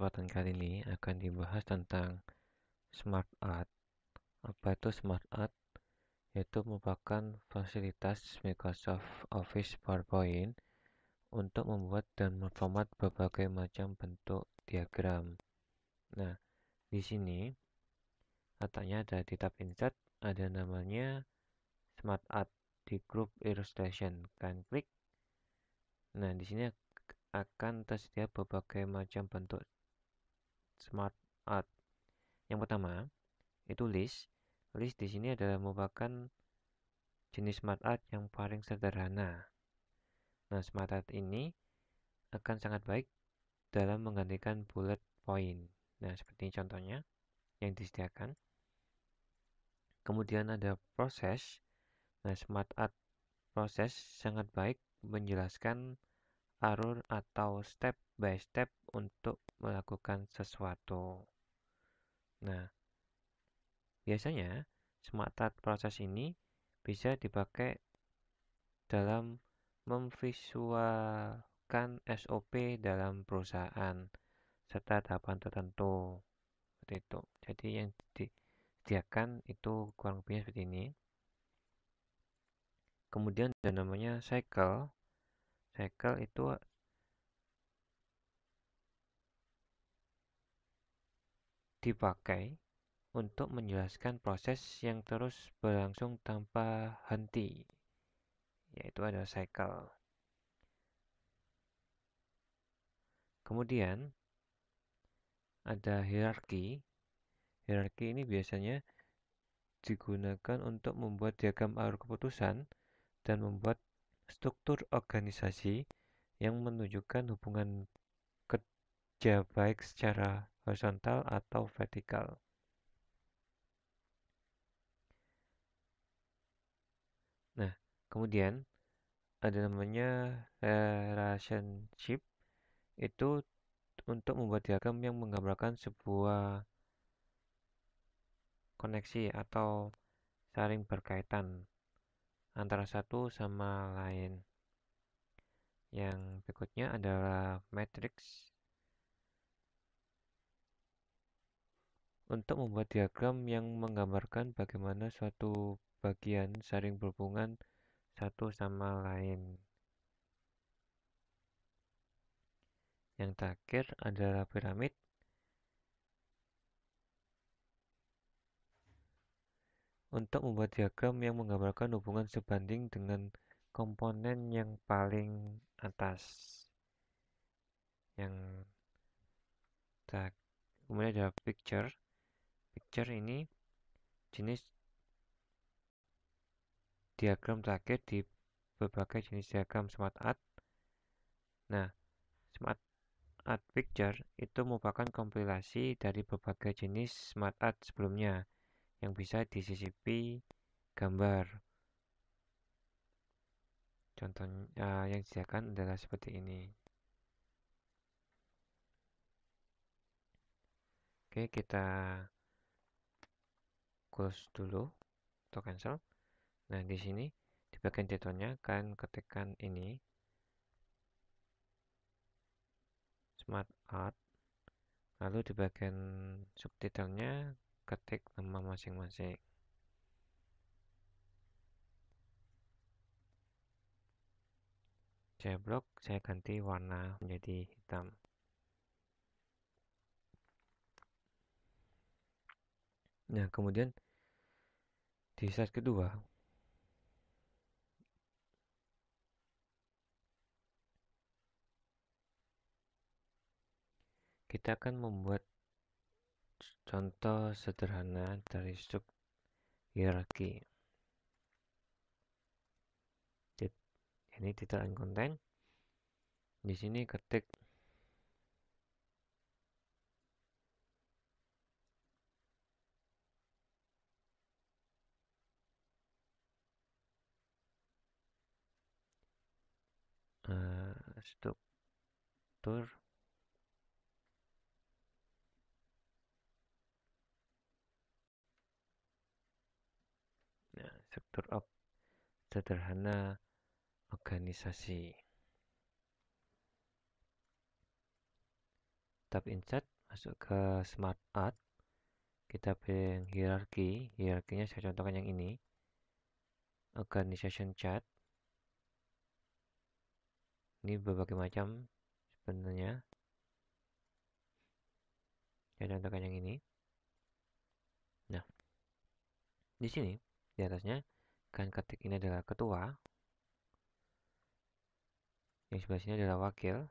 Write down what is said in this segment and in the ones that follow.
kesempatan kali ini akan dibahas tentang smart art. Apa itu smart art? Yaitu merupakan fasilitas Microsoft Office PowerPoint untuk membuat dan memformat berbagai macam bentuk diagram. Nah, di sini katanya ada di tab insert ada namanya smart art di grup illustration. Kan klik. Nah, di sini akan tersedia berbagai macam bentuk smart art. Yang pertama, itu list. List di sini adalah merupakan jenis smart art yang paling sederhana. Nah, smart art ini akan sangat baik dalam menggantikan bullet point. Nah, seperti ini contohnya yang disediakan. Kemudian ada proses. Nah, smart art proses sangat baik menjelaskan alur atau step by step untuk melakukan sesuatu. Nah, biasanya smart proses ini bisa dipakai dalam memvisualkan SOP dalam perusahaan serta tahapan tertentu seperti itu. Jadi yang disediakan itu kurang lebih seperti ini. Kemudian ada namanya cycle Cycle itu dipakai untuk menjelaskan proses yang terus berlangsung tanpa henti, yaitu ada cycle. Kemudian ada hierarki. Hierarki ini biasanya digunakan untuk membuat diagram alur keputusan dan membuat struktur organisasi yang menunjukkan hubungan kerja baik secara horizontal atau vertikal. Nah, kemudian ada namanya eh, relationship itu untuk membuat diagram yang menggambarkan sebuah koneksi atau saling berkaitan antara satu sama lain. Yang berikutnya adalah matrix. Untuk membuat diagram yang menggambarkan bagaimana suatu bagian saling berhubungan satu sama lain. Yang terakhir adalah piramid untuk membuat diagram yang menggambarkan hubungan sebanding dengan komponen yang paling atas yang kemudian ada picture picture ini jenis diagram terakhir di berbagai jenis diagram smart art nah smart art picture itu merupakan kompilasi dari berbagai jenis smart art sebelumnya yang bisa disisipi gambar contohnya uh, yang disediakan adalah seperti ini oke kita close dulu atau cancel nah di sini di bagian jadwalnya kan ketikkan ini smart art lalu di bagian subtitlenya ketik nama masing-masing. Saya blok, saya ganti warna menjadi hitam. Nah, kemudian di slide kedua kita akan membuat Contoh sederhana dari sub hierarki. Ini detail and content. Di sini ketik eh, struktur struktur up sederhana organisasi. Tab Insert, masuk ke Smart Art. Kita pilih hierarki. Hierarkinya saya contohkan yang ini. Organization Chart. Ini berbagai macam sebenarnya. Saya contohkan yang ini. Nah, di sini di iya, atasnya dan ketik ini adalah ketua yang sebelah sini adalah wakil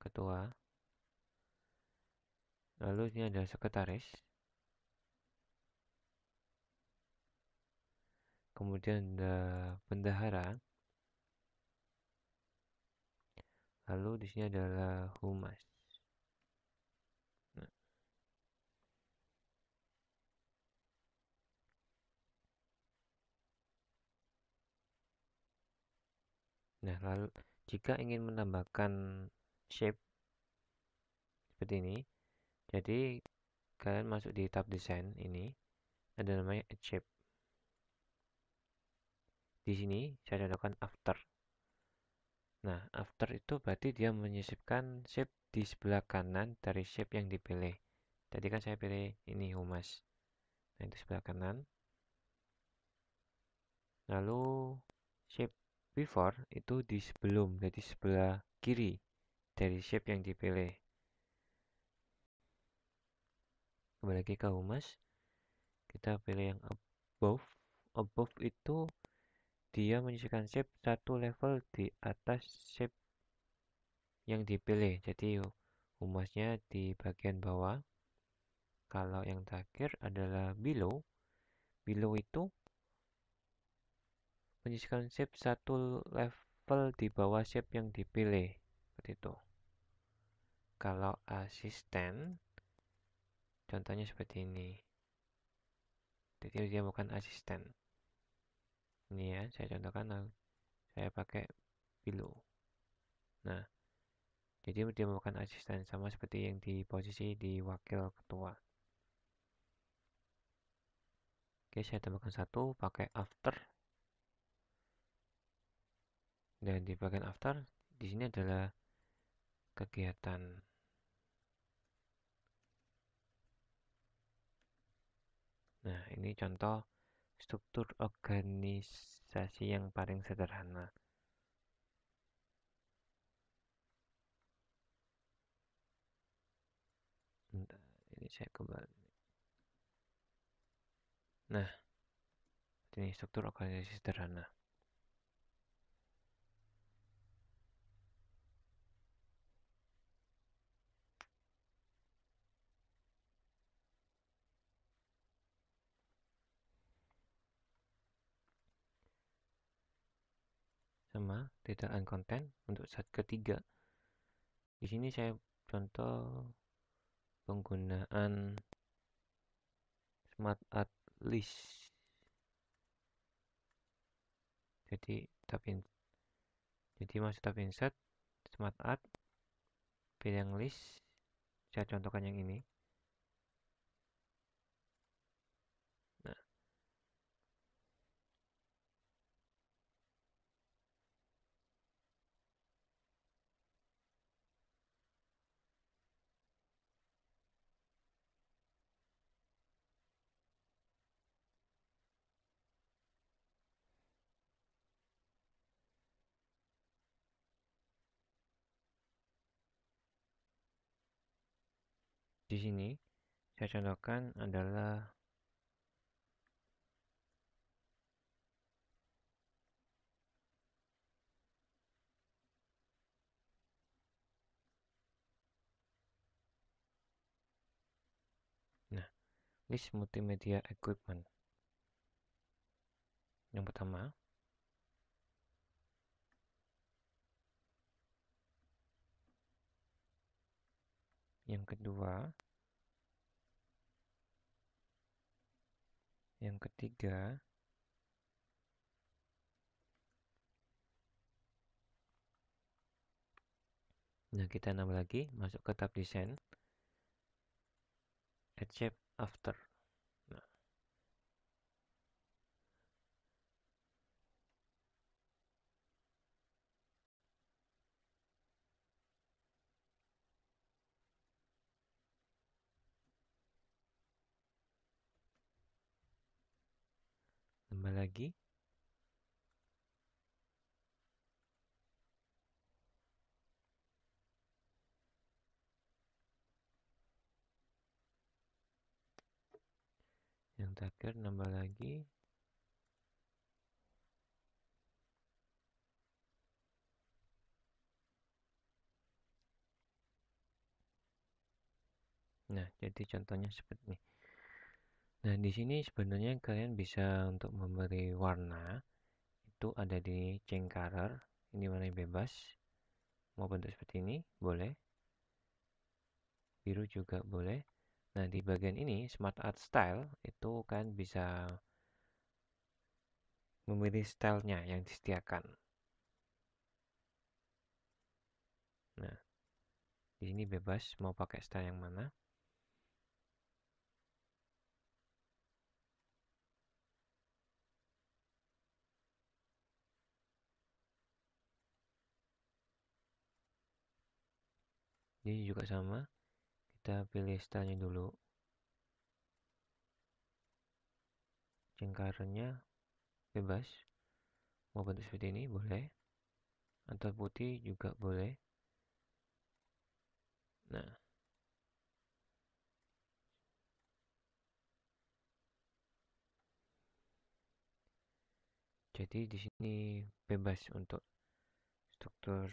ketua lalu ini ada sekretaris kemudian ada bendahara lalu di sini adalah humas Nah, lalu jika ingin menambahkan shape seperti ini, jadi kalian masuk di tab desain ini, ada namanya add shape. Di sini saya contohkan after. Nah, after itu berarti dia menyisipkan shape di sebelah kanan dari shape yang dipilih. Tadi kan saya pilih ini humas. Nah, itu sebelah kanan. Lalu shape before itu di sebelum, jadi nah, sebelah kiri dari shape yang dipilih. Kembali lagi ke humus, kita pilih yang above. Above itu dia menyusunkan shape satu level di atas shape yang dipilih. Jadi humusnya di bagian bawah. Kalau yang terakhir adalah below. Below itu menyisihkan shape satu level di bawah shape yang dipilih seperti itu kalau asisten contohnya seperti ini jadi dia bukan asisten ini ya saya contohkan nah, saya pakai pilu nah jadi dia bukan asisten sama seperti yang di posisi di wakil ketua oke saya tambahkan satu pakai after dan di bagian after di sini adalah kegiatan nah ini contoh struktur organisasi yang paling sederhana ini saya kembali nah ini struktur organisasi sederhana sama data and content untuk set ketiga. Di sini saya contoh penggunaan smart art list. Jadi tab in, jadi masuk tab insert smart art pilih yang list. Saya contohkan yang ini. di sini saya contohkan adalah nah list multimedia equipment yang pertama Yang kedua, yang ketiga, Nah, kita nambah lagi, masuk ke tab desain, add shape after. lagi. Yang terakhir nambah lagi. Nah, jadi contohnya seperti ini. Nah, di sini sebenarnya kalian bisa untuk memberi warna itu ada di chain color, ini warna bebas. Mau bentuk seperti ini, boleh. Biru juga boleh. Nah, di bagian ini smart art style itu kan bisa memilih stylenya yang disediakan. Nah, di sini bebas mau pakai style yang mana. ini juga sama kita pilih stylenya dulu cengkarnya bebas mau bentuk seperti ini boleh atau putih juga boleh nah jadi di sini bebas untuk struktur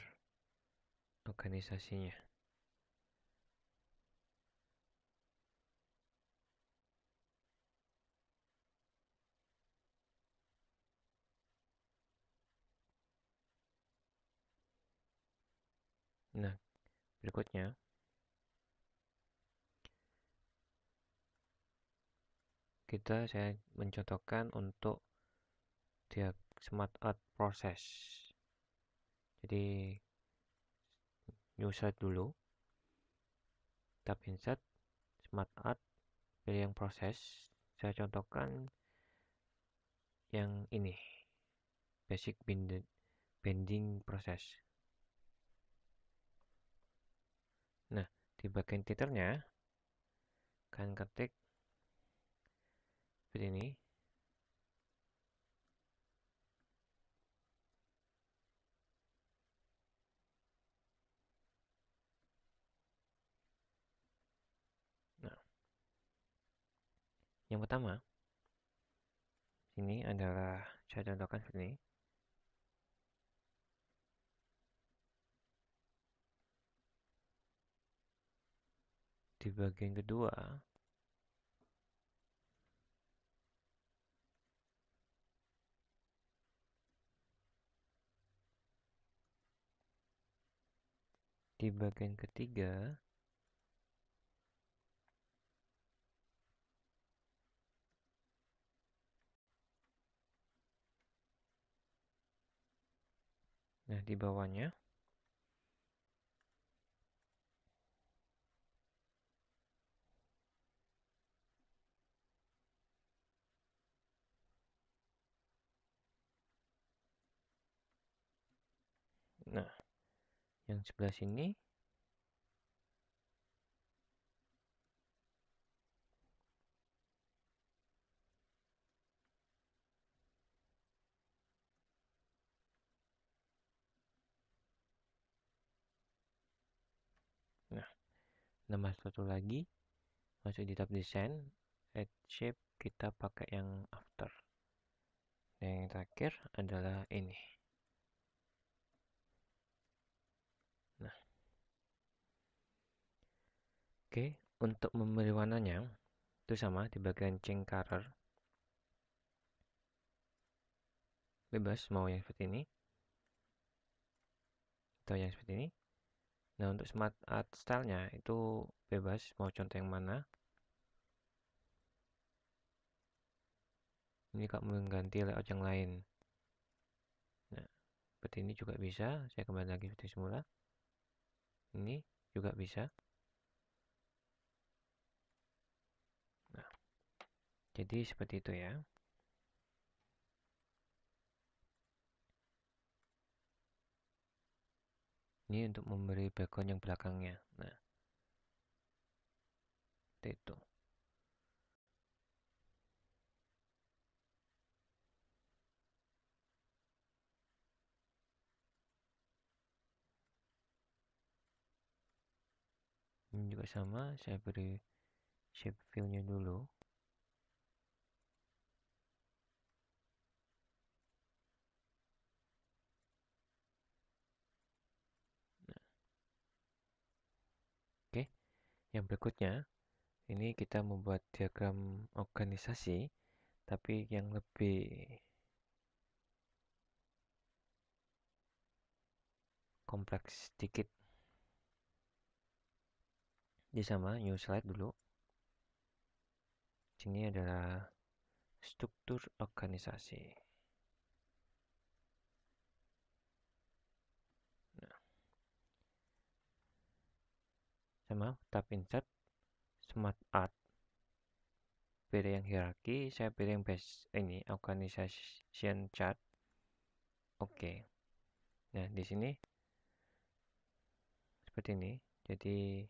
organisasinya berikutnya. Kita saya mencontohkan untuk dia smart art process. Jadi new set dulu. Tab insert smart art pilih yang proses. Saya contohkan yang ini basic bending, bending process Nah, di bagian titernya kalian ketik seperti ini. Nah, yang pertama ini adalah saya contohkan seperti ini. di bagian kedua di bagian ketiga Nah, di bawahnya sebelah sini nah nama satu lagi masuk di tab desain add shape kita pakai yang after yang terakhir adalah ini Oke, untuk memberi warnanya itu sama di bagian change color. Bebas mau yang seperti ini atau yang seperti ini. Nah, untuk smart art style-nya itu bebas mau contoh yang mana. Ini kok mengganti layout yang lain. Nah, seperti ini juga bisa. Saya kembali lagi seperti semula. Ini juga bisa. Jadi seperti itu ya. Ini untuk memberi background yang belakangnya. Nah, seperti itu. Ini juga sama, saya beri shape view-nya dulu. Yang berikutnya, ini kita membuat diagram organisasi, tapi yang lebih kompleks sedikit. Jadi sama, new slide dulu. Ini adalah struktur organisasi. sama tab insert smart art pilih yang hierarki saya pilih yang base ini organization chart oke okay. nah di sini seperti ini jadi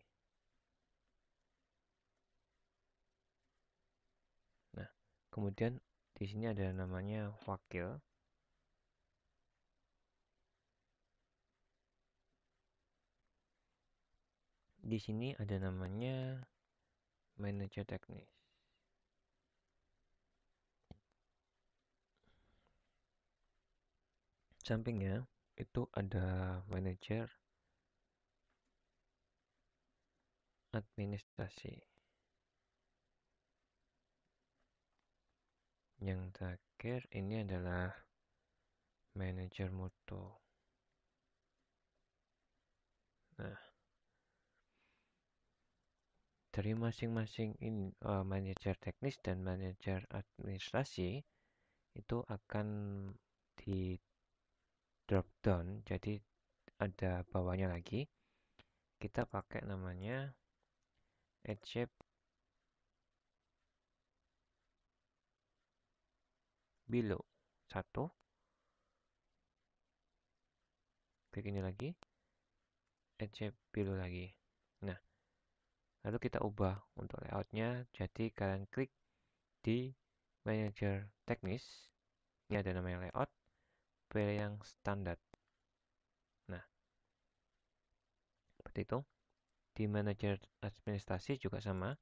nah kemudian di sini ada namanya wakil di sini ada namanya manager teknis. Sampingnya itu ada manager administrasi. Yang terakhir ini adalah manager mutu. dari masing-masing in uh, manajer teknis dan manajer administrasi itu akan di drop down jadi ada bawahnya lagi kita pakai namanya edge shape below satu klik ini lagi edge shape below lagi lalu kita ubah untuk layoutnya jadi kalian klik di manager teknis ini ada namanya layout pilih yang standar nah seperti itu di manager administrasi juga sama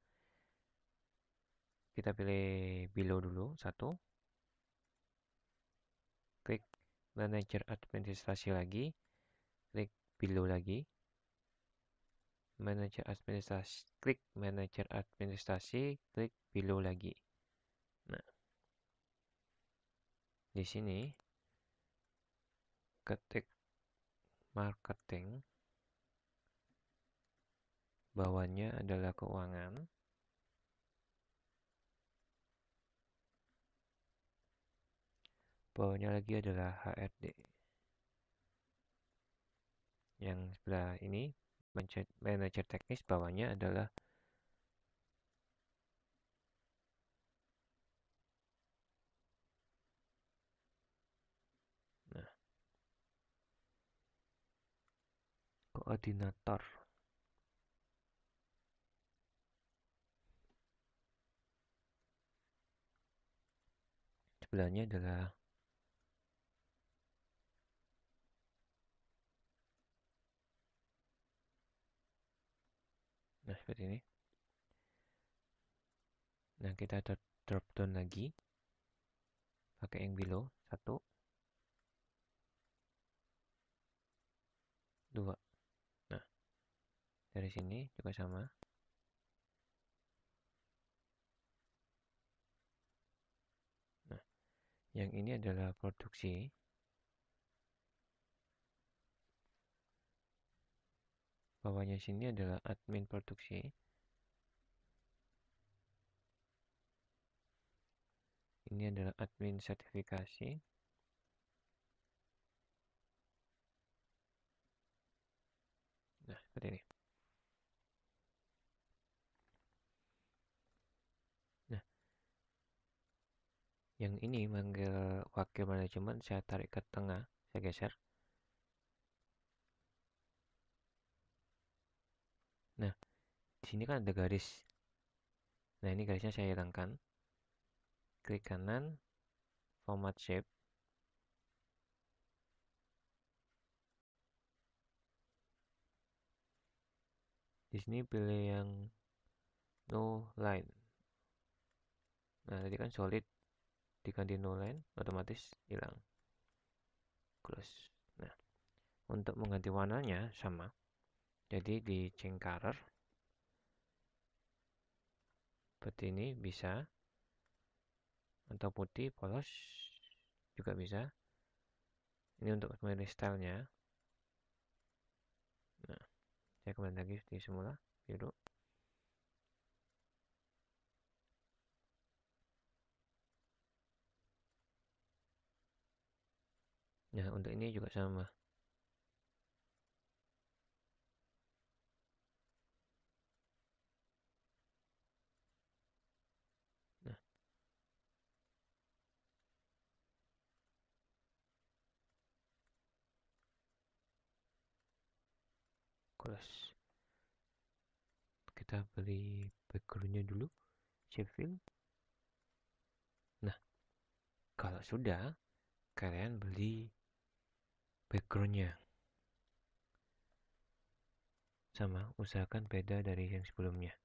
kita pilih below dulu satu klik manager administrasi lagi klik below lagi Manager administrasi, klik Manager administrasi, klik below lagi. Nah, di sini ketik marketing, bawahnya adalah keuangan. Bawahnya lagi adalah HRD. Yang sebelah ini manajer teknis bawahnya adalah nah. koordinator sebelahnya adalah seperti ini. Nah, kita drop down lagi. Pakai yang below. Satu. Dua. Nah, dari sini juga sama. Nah, yang ini adalah produksi. bawahnya sini adalah admin produksi ini adalah admin sertifikasi nah seperti ini nah yang ini manggil wakil manajemen saya tarik ke tengah saya geser sini kan ada garis. Nah, ini garisnya saya hilangkan. Klik kanan, format shape. Di sini pilih yang no line. Nah, tadi kan solid diganti no line, otomatis hilang. Close. Nah, untuk mengganti warnanya sama. Jadi di change color seperti ini bisa atau putih polos juga bisa ini untuk kembali stylenya nah saya kembali lagi di semula biru nah untuk ini juga sama Terus kita beli backgroundnya dulu Sheffield nah kalau sudah kalian beli backgroundnya sama usahakan beda dari yang sebelumnya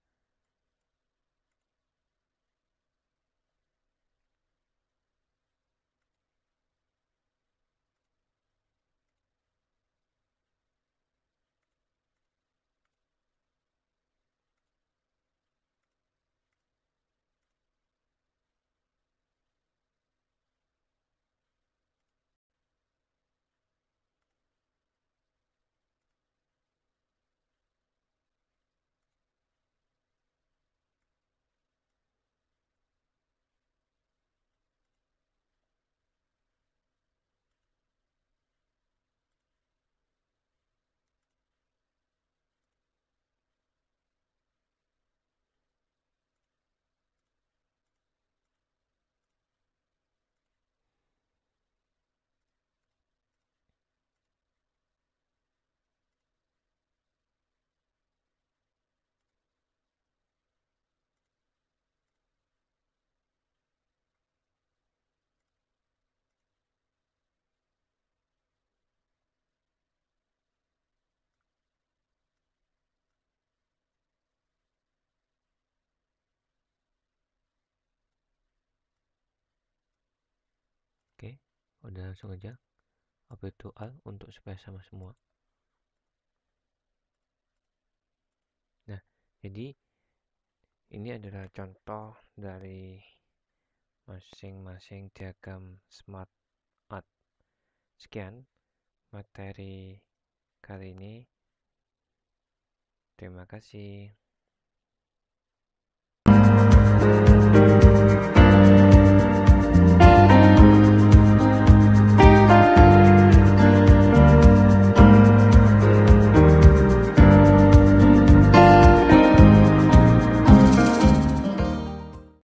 udah langsung aja upload to untuk supaya sama semua nah jadi ini adalah contoh dari masing-masing diagram smart art sekian materi kali ini terima kasih